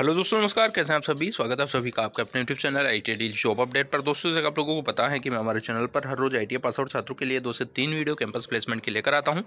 hello दोस्तों नमस्कार कैसे हैं आप सभी स्वागत है आप सभी का आपका अपने YouTube channel I T job update पर दोस्तों जैसे आप लोगों को पता है कि मैं हमारे चैनल पर हर रोज़ आई टी पास आउट छात्रों के लिए दो से तीन वीडियो कैंपस प्लेसमेंट के लेकर आता हूं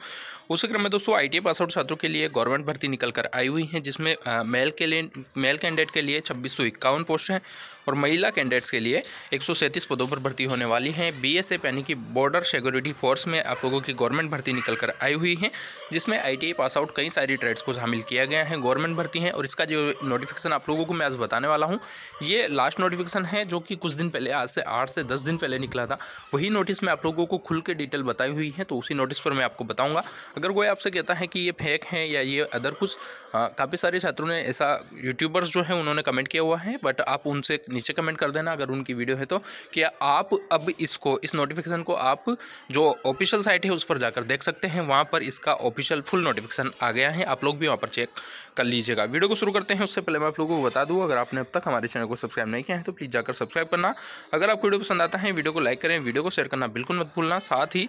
उसी क्रम में दोस्तों आई टी पास आउट छात्रों के लिए गवर्नमेंट भर्ती निकल कर आई हुई है जिसमें मेल के लिए मेल कैंडिडेट के लिए छब्बीस सौ इक्यावन पोस्ट हैं और महिला कैंडिडेट्स के लिए एक सौ सैंतीस पदों पर भर्ती होने वाली हैं बी एस एफ यानी कि बॉर्डर सिक्योरिटी फोर्स में आप लोगों की गवर्नमेंट भर्ती निकल कर आई हुई है जिसमें आई टी पास आउट कई सारी ट्रेड्स को शामिल किया गया है गवर्नमेंट भर्ती है और इसका जो नोटिफिकेशन नोटिफिकेशन आप लोगों को मैं आज बताने वाला हूँ ये लास्ट नोटिफिकेशन है जो कि कुछ दिन पहले आज से आठ से दस दिन पहले निकला था वही नोटिस मैं आप लोगों को खुल के डिटेल बताई हुई है तो उसी नोटिस पर मैं आपको बताऊँगा अगर कोई आपसे कहता है कि ये फेक है या ये अदर कुछ हाँ, काफ़ी सारे छात्रों ने ऐसा यूट्यूबर्स जो हैं उन्होंने कमेंट किया हुआ है बट आप उनसे नीचे कमेंट कर देना अगर उनकी वीडियो है तो कि आप अब इसको इस नोटिफिकेशन को आप जो ऑफिशियल साइट है उस पर जाकर देख सकते हैं वहाँ पर इसका ऑफिशियल फुल नोटिफिकेशन आ गया है आप लोग भी वहाँ पर चेक कर लीजिएगा वीडियो को शुरू करते हैं उससे पहले मैं आप लोगों को बता दूँ अगर आपने अब तक हमारे चैनल को सब्सक्राइब नहीं किया है तो प्लीज़ जाकर सब्सक्राइब करना अगर आपको वीडियो पसंद आता है वीडियो को लाइक करें वीडियो को शेयर करना बिल्कुल मत भूलना साथ ही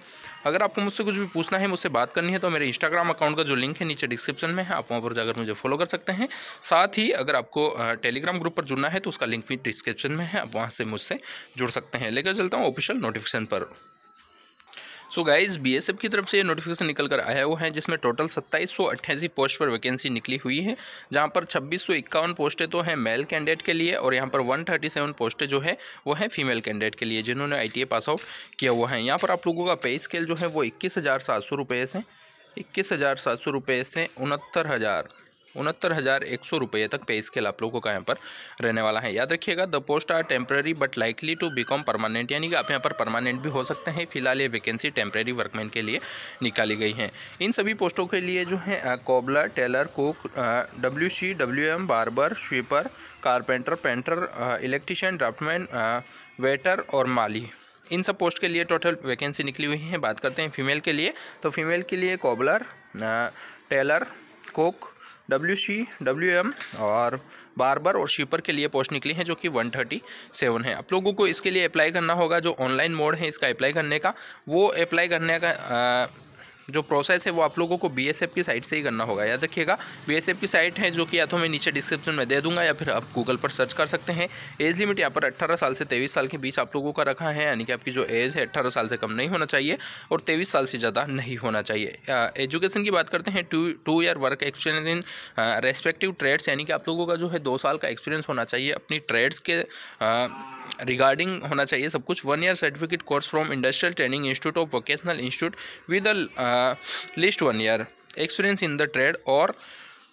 अगर आपको मुझसे कुछ भी पूछना है मुझसे बात करनी है तो मेरे इंस्टाग्राम अकाउंट का जो लिंक है नीचे डिस्क्रिप्शन में है आप वहाँ पर जाकर मुझे फॉलो कर सकते हैं साथ ही अगर आपको टेलीग्राम ग्रुप पर जुड़ना है तो उसका लिंक भी डिस्क्रिप्शन में है आप वहाँ से मुझसे जुड़ सकते हैं लेकर चलता हूँ ऑफिशियल नोटिफिकेशन पर सो गाइज बी एस की तरफ से ये नोटिफिकेशन निकल कर आया हुआ है जिसमें टोटल सत्ताईस पोस्ट पर वैकेंसी निकली हुई है जहाँ पर छब्बीस पोस्टें तो हैं मेल कैंडिडेट के लिए और यहाँ पर 137 पोस्टें जो है वो हैं फीमेल कैंडिडेट के लिए जिन्होंने आई पास आउट किया हुआ है यहाँ पर आप लोगों का पे स्केल जो है वो इक्कीस हज़ार सात सौ रुपये से इक्कीस हज़ार सात सौ रुपये से उनहत्तर हज़ार उनहत्तर हज़ार एक सौ रुपये तक पे स्केल आप लोगों का यहाँ पर रहने वाला है याद रखिएगा the post are temporary but likely to become permanent यानी कि आप यहाँ पर परमानेंट भी हो सकते हैं फिलहाल ये वैकेंसी टेम्प्रेरी वर्कमैन के लिए निकाली गई है इन सभी पोस्टों के लिए जो है cobbler tailor cook W C W M barber sweeper carpenter painter electrician draftman waiter और माली इन सब पोस्ट के लिए टोटल वैकेंसी निकली हुई है बात करते हैं फीमेल के लिए तो फीमेल के लिए cobbler tailor cook W C W M और बारबर और शीपर के लिए पोस्ट निकली है जो कि वन थर्टी सेवन है आप लोगों को इसके लिए अप्लाई करना होगा जो ऑनलाइन मोड है इसका अप्लाई करने का वो अप्लाई करने का आ, जो प्रोसेस है वो आप लोगों को बी की साइट से ही करना होगा याद रखिएगा बी की साइट है जो कि या तो मैं नीचे डिस्क्रिप्शन में दे दूंगा या फिर आप गूगल पर सर्च कर सकते हैं एज लिमिट यहाँ पर अट्ठारह साल से तेईस साल के बीच आप लोगों का रखा है यानी कि आपकी जो एज है अट्ठारह साल से कम नहीं होना चाहिए और तेईस साल से ज़्यादा नहीं होना चाहिए एजुकेशन की बात करते हैं two two year work experience in respective trades यानी कि आप लोगों का जो है दो साल का एक्सपीरियंस होना चाहिए अपनी ट्रेड्स के रिगार्डिंग होना चाहिए सब कुछ one year certificate course from industrial training institute of vocational institute with least one year experience in the trade और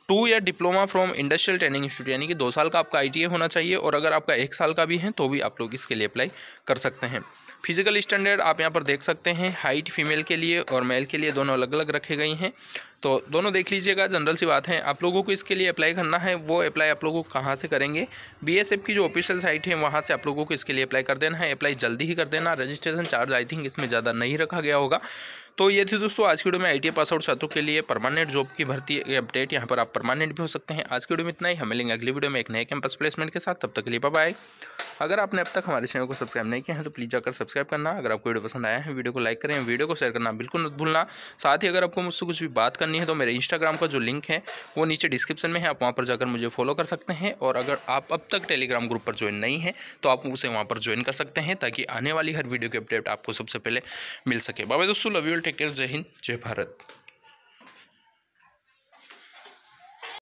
two year diploma from industrial training institute यानी कि दो साल का आपका आई होना चाहिए और अगर आपका एक साल का भी है तो भी आप लोग इसके लिए अप्लाई कर सकते हैं फिजिकल स्टैंडर्ड आप यहाँ पर देख सकते हैं हाइट फीमेल के लिए और मेल के लिए दोनों अलग अलग रखे गई हैं तो दोनों देख लीजिएगा जनरल सी बात है आप लोगों को इसके लिए अप्लाई करना है वो अप्लाई आप लोगों को कहाँ से करेंगे बीएसएफ की जो ऑफिशियल साइट है वहाँ से आप लोगों को इसके लिए अप्लाई कर देना है अप्लाई जल्दी ही कर देना रजिस्ट्रेशन चार्ज आई थिंक इसमें ज़्यादा नहीं रखा गया होगा तो ये थी दोस्तों आज की वीडियो में आई पास आउट छात्रों के लिए परमानेंट जॉब की भर्ती अपडेट यहाँ पर आप परमानेंट भी हो सकते हैं आज की वीडियो में इतना ही हम मिलेंगे अगली वीडियो में एक नए कैंपस प्लेसमेंट के साथ तब तक के लिए बाय अगर आपने अब तक हमारे चैनल को सब्सक्राइब नहीं किया है तो प्लीज़ जाकर सब्सक्राइब करना अगर आपको वीडियो पसंद आया है वीडियो को लाइक करें वीडियो को शेयर करना बिल्कुल मत भूलना साथ ही अगर आपको मुझसे कुछ भी बात करनी है तो मेरे इंस्टाग्राम का जो लिंक है वो नीचे डिस्क्रिप्शन में है आप वहाँ पर जाकर मुझे फॉलो कर सकते हैं और अगर आप अब तक टेलीग्राम ग्रुप पर ज्वाइन नहीं है तो आप उसे वहाँ पर ज्वाइन कर सकते हैं ताकि आने वाली हर वीडियो की अपडेट आपको सबसे पहले मिल सके बाबा दोस्तों लव यू टेक केयर जय हिंद जय भारत